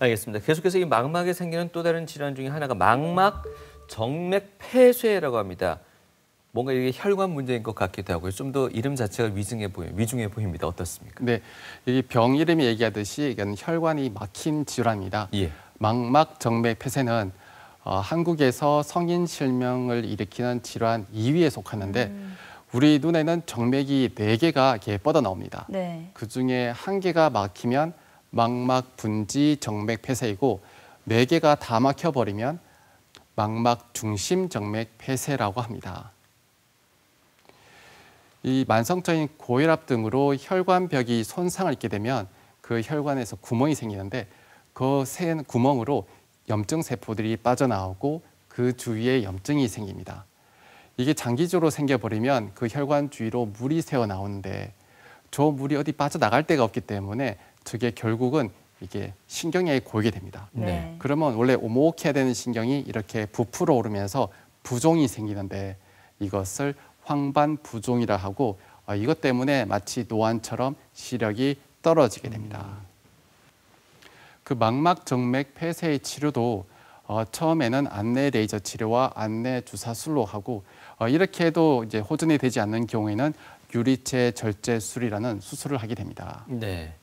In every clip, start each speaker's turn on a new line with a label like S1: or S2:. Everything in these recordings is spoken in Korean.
S1: 알겠습니다. 계속해서 이 망막에 생기는 또 다른 질환 중에 하나가 망막 정맥 폐쇄라고 합니다. 뭔가 이게 혈관 문제인 것 같기도 하고요. 좀 더 이름 자체가 위중해 보여 위중해 보입니다. 어떻습니까? 네, 여기 병 이름이 얘기하듯이 이건 혈관이 막힌 질환입니다. 예. 망막 정맥 폐쇄는 어, 한국에서 성인 실명을 일으키는 질환 2위에 속하는데 음. 우리 눈에는 정맥이 4개가 이렇게 뻗어 나옵니다. 네. 그중에 한개가 막히면 망막 분지 정맥 폐쇄이고 네 개가 다 막혀 버리면 망막 중심 정맥 폐쇄라고 합니다. 이 만성적인 고혈압 등으로 혈관벽이 손상을 입게 되면 그 혈관에서 구멍이 생기는데 그 센 구멍으로 염증 세포들이 빠져나오고 그 주위에 염증이 생깁니다. 이게 장기적으로 생겨버리면 그 혈관 주위로 물이 새어 나오는데 저 물이 어디 빠져나갈 데가 없기 때문에 저게 결국은 이게 신경이 고이게 됩니다. 네. 네. 그러면 원래 오목해야 되는 신경이 이렇게 부풀어 오르면서 부종이 생기는데 이것을 황반부종이라 하고 어, 이것 때문에 마치 노안처럼 시력이 떨어지게 됩니다. 음. 그 망막정맥 폐쇄의 치료도 어, 처음에는 안내 레이저 치료와 안내 주사술로 하고 어, 이렇게 해도 이제 호전이 되지 않는 경우에는 유리체 절제술이라는 수술을 하게 됩니다. 네.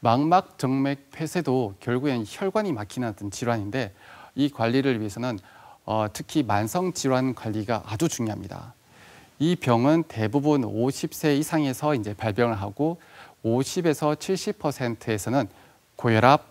S1: 망막 정맥 폐쇄도 결국엔 혈관이 막히는 어떤 질환인데 이 관리를 위해서는 어, 특히 만성 질환 관리가 아주 중요합니다. 이 병은 대부분 50세 이상에서 이제 발병을 하고 50에서 70%에서는 고혈압,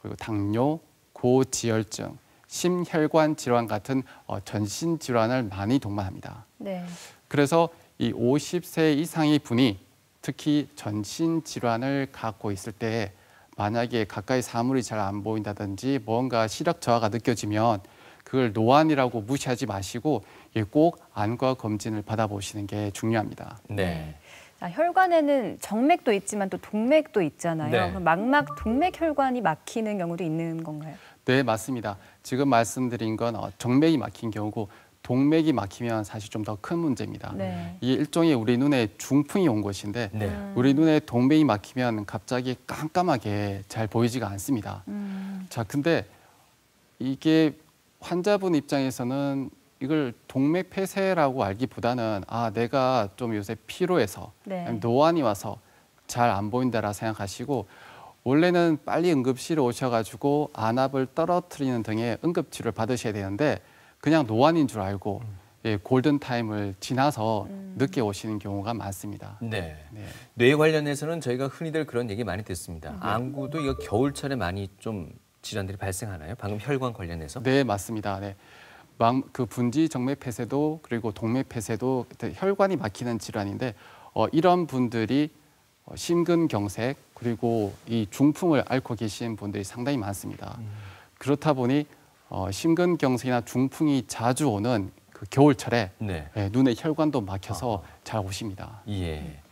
S1: 그리고 당뇨, 고지혈증, 심혈관 질환 같은 어, 전신 질환을 많이 동반합니다. 네. 그래서 이 50세 이상의 분이 특히 전신 질환을 갖고 있을 때 만약에 가까이 사물이 잘 안 보인다든지 뭔가 시력 저하가 느껴지면 그걸 노안이라고 무시하지 마시고 예, 꼭 안과 검진을 받아보시는 게 중요합니다. 네. 자, 혈관에는 정맥도 있지만 또 동맥도 있잖아요. 네. 그럼 망막 동맥 혈관이 막히는 경우도 있는 건가요? 네, 맞습니다. 지금 말씀드린 건 어, 정맥이 막힌 경우고 동맥이 막히면 사실 좀 더 큰 문제입니다. 네. 이게 일종의 우리 눈에 중풍이 온 것인데 네. 음. 우리 눈에 동맥이 막히면 갑자기 깜깜하게 잘 보이지가 않습니다. 음. 자, 근데 이게 환자분 입장에서는 이걸 동맥 폐쇄라고 알기보다는 아 내가 좀 요새 피로해서 네. 노안이 와서 잘 안 보인다라 생각하시고 원래는 빨리 응급실에 오셔가지고 안압을 떨어뜨리는 등의 응급치료를 받으셔야 되는데 그냥 노안인 줄 알고 예, 골든 타임을 지나서 음. 늦게 오시는 경우가 많습니다. 네. 네. 뇌 관련해서는 저희가 흔히들 그런 얘기 많이 듣습니다. 네. 안구도 이거 겨울철에 많이 좀 질환들이 발생하나요? 방금 혈관 관련해서? 네, 맞습니다. 네. 그 분지 정맥 폐쇄도 그리고 동맥 폐쇄도 혈관이 막히는 질환인데 어, 이런 분들이 어, 심근경색 그리고 이 중풍을 앓고 계신 분들이 상당히 많습니다. 음. 그렇다 보니 어, 심근경색이나 중풍이 자주 오는 그 겨울철에 네. 예, 눈의 혈관도 막혀서 아. 잘 오십니다. 예.